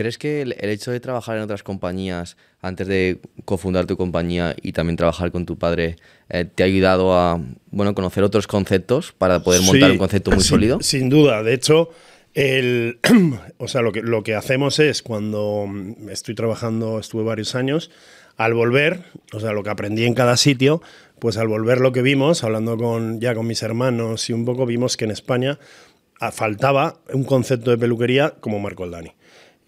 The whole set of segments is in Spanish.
¿Crees que el, hecho de trabajar en otras compañías antes de cofundar tu compañía y también trabajar con tu padre eh, te ha ayudado a bueno, conocer otros conceptos para poder montar un concepto muy sólido? Sin duda, de hecho, o sea, lo que, lo que hacemos es cuando estoy trabajando, estuve varios años, al volver, o sea, lo que aprendí en cada sitio, pues al volver lo que vimos, hablando con, ya con mis hermanos y un poco, vimos que en España ah, faltaba un concepto de peluquería como Marco Aldani.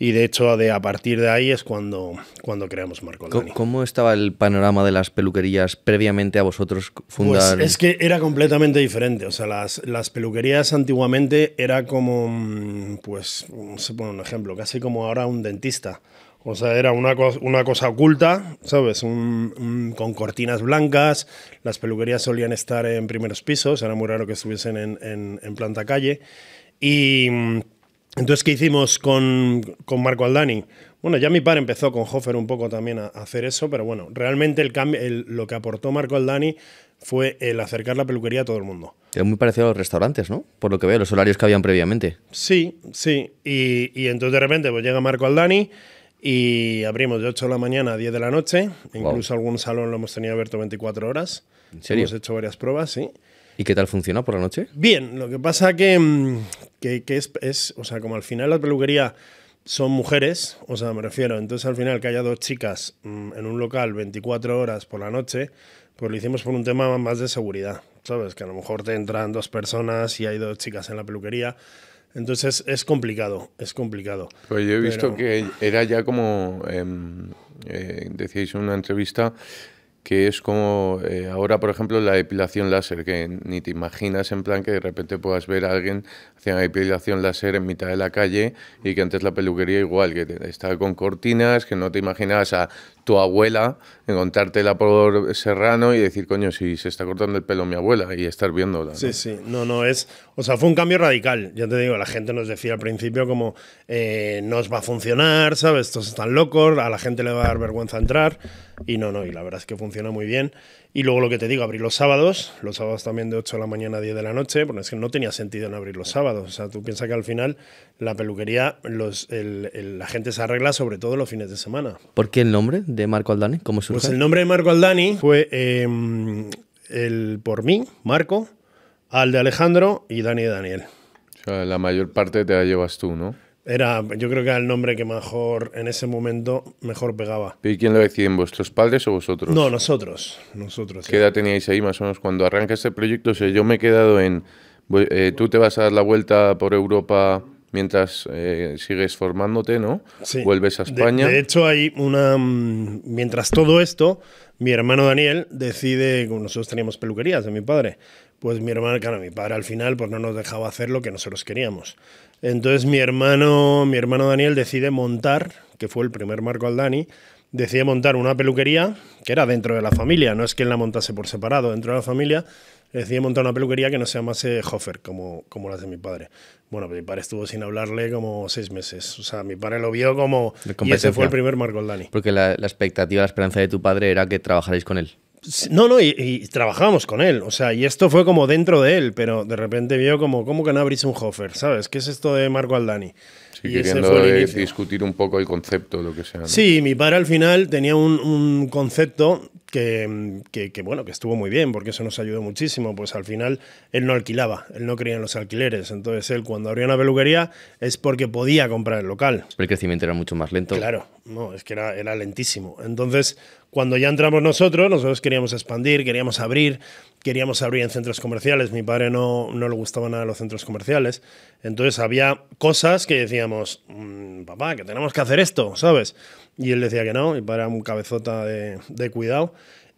Y de hecho, de, a partir de ahí es cuando, cuando creamos Marco ¿Cómo, estaba el panorama de las peluquerías previamente a vosotros fundar? Pues es que era completamente diferente. O sea, las, las peluquerías antiguamente era como, mm, pues, mm, se pone un ejemplo, casi como ahora un dentista. O sea, era una, una cosa oculta, ¿sabes? con cortinas blancas, las peluquerías solían estar en primeros pisos, era muy raro que estuviesen en, en, en planta calle. Y mm, entonces, ¿qué hicimos con, con, Marco Aldani? Bueno, ya mi padre empezó con Hofer un poco también a, hacer eso, pero bueno, realmente el, cambio, lo que aportó Marco Aldani fue el acercar la peluquería a todo el mundo. Es muy parecido a los restaurantes, ¿no? Por lo que veo, los horarios que habían previamente. Sí, sí. Y, y entonces de repente pues llega Marco Aldani y abrimos de 8 de la mañana a 10 de la noche. Incluso algún salón lo hemos tenido abierto 24 horas. ¿En serio? Hemos hecho varias pruebas, sí. ¿Y qué tal funciona por la noche? Bien, lo que pasa mm, que, que, es, es, o sea, como al final la peluquería son mujeres, o sea, me refiero, entonces al final que haya dos chicas mm, en un local 24 horas por la noche, pues lo hicimos por un tema más de seguridad, ¿sabes? Que a lo mejor te entran dos personas y hay dos chicas en la peluquería. Entonces es complicado, es complicado. Pues yo he visto que era ya como, em, eh, decíais en una entrevista, que es como eh, ahora, por ejemplo, la depilación láser, que ni te imaginas en plan que de repente puedas ver a alguien haciendo depilación láser en mitad de la calle y que antes la peluquería igual, que estaba con cortinas, que no te imaginabas a tu abuela, encontrarte encontrártela por Serrano y decir, coño, si se está cortando el pelo mi abuela y estar viéndola. Sí, sí, no, no, es, o sea, fue un cambio radical, ya te digo, la gente nos decía al principio como, eh, no os va a funcionar, ¿sabes? Estos están locos, a la gente le va a dar vergüenza entrar y no, no, y la verdad es que funciona muy bien y luego lo que te digo, abrir los sábados, los sábados también de 8 de la mañana a 10 de la noche, porque es que no tenía sentido en abrir los sábados. O sea, tú piensas que al final la peluquería, los, la gente se arregla sobre todo los fines de semana. ¿Por qué el nombre de Marco Aldani? ¿Cómo surge? Pues el nombre de Marco Aldani fue em, el por mí, Marco, al de Alejandro y Dani de Daniel. O sea, la mayor parte te la llevas tú, ¿no? Era, yo creo que era el nombre que mejor en ese momento mejor pegaba. ¿Y quién lo ¿En ¿Vuestros padres o vosotros? No, nosotros. nosotros ¿Qué edad teníais ahí más o menos cuando arranca este proyecto? yo me he quedado en. Eh, tú te vas a dar la vuelta por Europa mientras eh, sigues formándote, ¿no? Sí. Vuelves a España. de hecho, hay una. Mm, mientras todo esto, mi hermano Daniel decide, como nosotros teníamos peluquerías de mi padre, pues mi hermano, claro, mi padre al final pues no nos dejaba hacer lo que nosotros queríamos. Entonces mi hermano, mi hermano Daniel decide montar, que fue el primer marco al Dani, decide montar una peluquería que era dentro de la familia, no es que él la montase por separado, dentro de la familia, decidí montar una peluquería que no se llamase Hofer, como, como las de mi padre. Bueno, mi padre estuvo sin hablarle como seis meses. O sea, mi padre lo vio como... Y ese fue el primer Marco Aldani. Porque la, expectativa, la esperanza de tu padre era que trabajarais con él. No, no, y, trabajamos trabajábamos con él, o sea, y esto fue como dentro de él, pero de repente vio como, ¿cómo que no abrís un Hofer? ¿Sabes? ¿Qué es esto de Marco Aldani? Sí, queriendo discutir un poco el concepto, lo que sea. Sí, mi padre al final tenía un, un concepto Mm, que, bueno, que estuvo muy bien, porque eso nos ayudó muchísimo, pues al final él no alquilaba, él no creía en los alquileres, entonces él cuando abrió una peluquería es porque podía comprar el local. el crecimiento era mucho más lento. Claro, no, es que era, lentísimo. Entonces, cuando ya entramos nosotros, nosotros queríamos expandir, queríamos abrir, queríamos abrir en centros comerciales, mi padre no, no le gustaban nada los centros comerciales, entonces había cosas que decíamos, mm, papá, que tenemos que hacer esto, ¿sabes? Y él decía que no, y para un cabezota de, cuidado.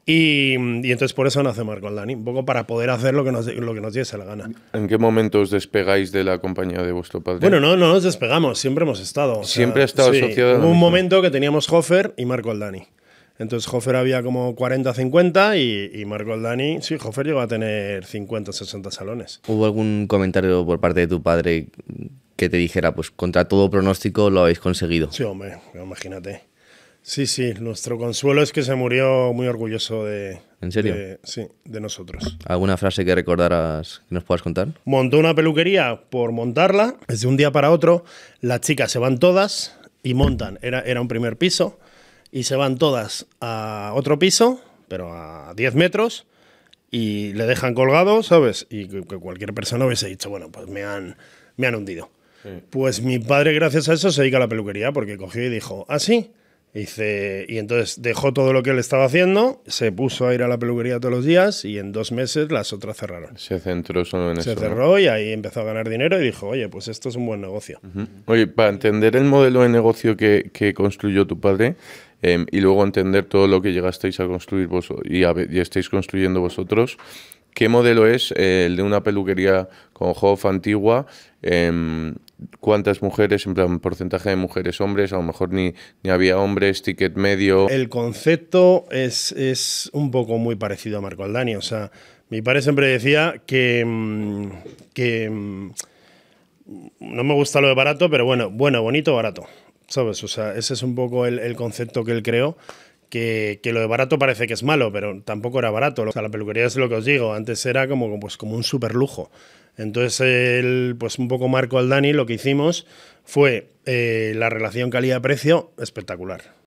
Y, entonces por eso nace Marco Aldani, un poco para poder hacer lo que nos, lo que nos diese la gana. ¿En qué momento os despegáis de la compañía de vuestro padre? Bueno, no, no nos despegamos, siempre hemos estado. siempre ha estado asociado. Hubo un momento que teníamos Hofer y Marco Aldani. Entonces Hofer había como 40, 50 y, y, Marco Aldani, sí, Hofer llegó a tener 50, 60 salones. ¿Hubo algún comentario por parte de tu padre que te dijera, pues contra todo pronóstico lo habéis conseguido. Sí, hombre, imagínate. Sí, sí, nuestro consuelo es que se murió muy orgulloso de... ¿En serio? sí, de nosotros. ¿Alguna frase que recordaras que nos puedas contar? Montó una peluquería por montarla, desde un día para otro, las chicas se van todas y montan, era, era un primer piso, y se van todas a otro piso, pero a 10 metros, y le dejan colgado, ¿sabes? Y que cualquier persona hubiese dicho, bueno, pues me han, me han hundido. Pues mi padre, gracias a eso, se dedica a la peluquería, porque cogió y dijo, ¿ah, sí? y entonces dejó todo lo que él estaba haciendo, se puso a ir a la peluquería todos los días y en dos meses las otras cerraron. Se centró solo en eso. Se cerró y ahí empezó a ganar dinero y dijo, oye, pues esto es un buen negocio. Oye, para entender el modelo de negocio que, construyó tu padre em, y luego entender todo lo que llegasteis a construir vos y, estáis construyendo vosotros, ¿qué modelo es eh, el de una peluquería con hoff antigua? Em, cuántas mujeres, en porcentaje de mujeres, hombres, a lo mejor ni, había hombres, ticket medio. El concepto es, un poco muy parecido a Marco Aldani. O sea, mi padre siempre decía que, mm, mm, no me gusta lo de barato, pero bueno, bueno, bonito, barato. ¿Sabes? O sea, ese es un poco el, el concepto que él creó que, lo de barato parece que es malo, pero tampoco era barato. O sea, la peluquería es lo que os digo, antes era como, pues, un super lujo. Entonces, pues un poco Marco al Dani, lo que hicimos fue eh, la relación calidad-precio espectacular.